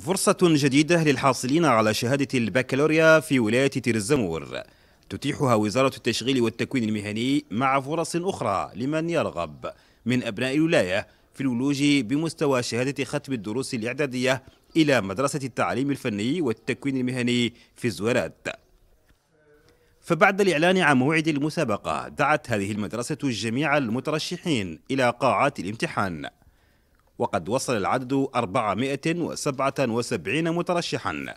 فرصة جديدة للحاصلين على شهادة البكالوريا في ولاية تير الزمور تتيحها وزارة التشغيل والتكوين المهني مع فرص أخرى لمن يرغب من أبناء الولاية في الولوج بمستوى شهادة ختم الدروس الإعدادية إلى مدرسة التعليم الفني والتكوين المهني في الزوارات فبعد الإعلان عن موعد المسابقة دعت هذه المدرسة جميع المترشحين إلى قاعات الامتحان وقد وصل العدد 477 مترشحا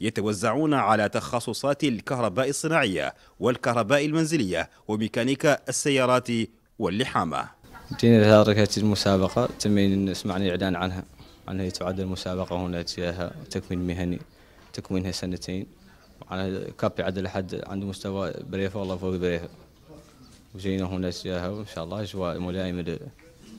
يتوزعون على تخصصات الكهرباء الصناعية والكهرباء المنزلية وميكانيكا السيارات واللحامة جينا لهذه المسابقة تم سمعني الإعلان عنها أنها تعد المسابقة هنا تجاهها تكوين مهني تكوينها سنتين وعلى كابي عدل لحد عنده مستوى بريفة والله فوق بريفة وجينا هنا تجاهها وإن شاء الله أجواء ملائمة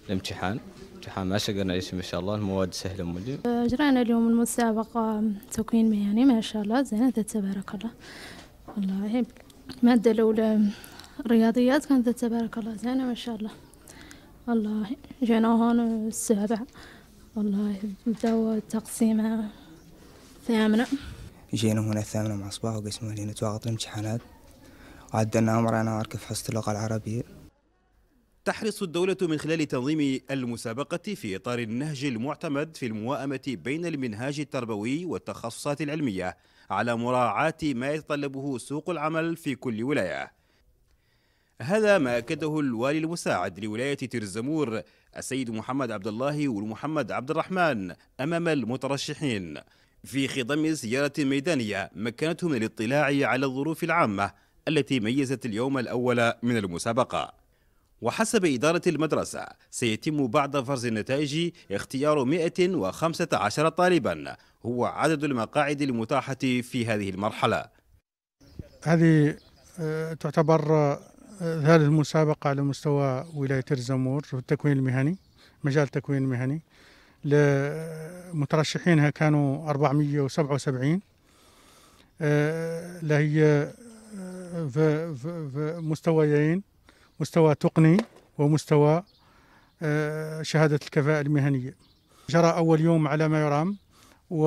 الامتحان امتحان ما شقنا عليه ما شاء الله المواد سهله مولي أه، جرينا اليوم المسابقه تكوين مهني ما شاء الله زينه تبارك الله والله الماده الاولى الرياضيات كانت تبارك الله زينه ما شاء الله والله جينا هون السابع والله بدأوا تقسيمة ثامنة جينا هنا الثامنة مع صباح وقسموا لنا تواغط الامتحانات وعدلنا أمر أنا أركب حصة اللغة العربية تحرص الدولة من خلال تنظيم المسابقة في إطار النهج المعتمد في الموائمة بين المنهاج التربوي والتخصصات العلمية على مراعاة ما يتطلبه سوق العمل في كل ولاية هذا ما أكده الوالي المساعد لولاية ترزمور السيد محمد عبد الله والمحمد عبد الرحمن أمام المترشحين في خضم زيارة ميدانية مكنتهم من الاطلاع على الظروف العامة التي ميزت اليوم الأول من المسابقة وحسب إدارة المدرسة سيتم بعد فرز النتائج اختيار 115 طالبا هو عدد المقاعد المتاحة في هذه المرحلة هذه آه، تعتبر آه، هذه المسابقة على مستوى ولاية الزمور في التكوين المهني مجال التكوين المهني لمترشحينها كانوا 477 اللي آه، هي في مستويين مستوى تقني ومستوى آه، شهادة الكفاءة المهنية جرى أول يوم على ما يرام و...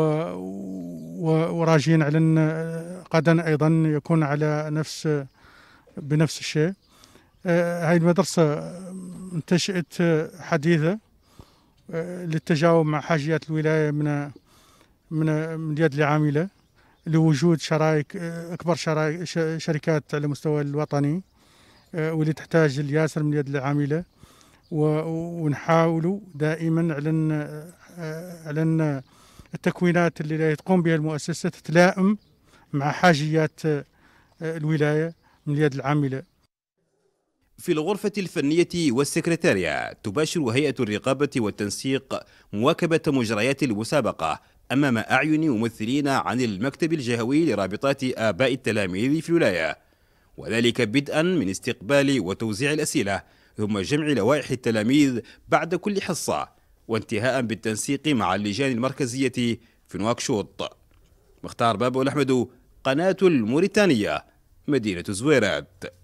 وراجين على غدا أيضا يكون على نفس بنفس الشيء آه، هاي المدرسة انتشأت حديثة آه، للتجاوب مع حاجيات الولاية من من من اليد العاملة لوجود شرائك أكبر شرائك شركات على المستوى الوطني آه، واللي تحتاج الياسر من اليد العامله ونحاولوا دائما على آه، على التكوينات اللي تقوم بها المؤسسه تتلائم مع حاجيات آه، الولايه من اليد العامله في الغرفة الفنية والسكرتارية تباشر هيئة الرقابة والتنسيق مواكبة مجريات المسابقة أمام أعين ممثلين عن المكتب الجهوي لرابطات آباء التلاميذ في الولاية وذلك بدءا من استقبال وتوزيع الأسئلة ثم جمع لوائح التلاميذ بعد كل حصة وانتهاء بالتنسيق مع اللجان المركزية في نواكشوط مختار بابو الأحمد قناة الموريتانية مدينة زويرات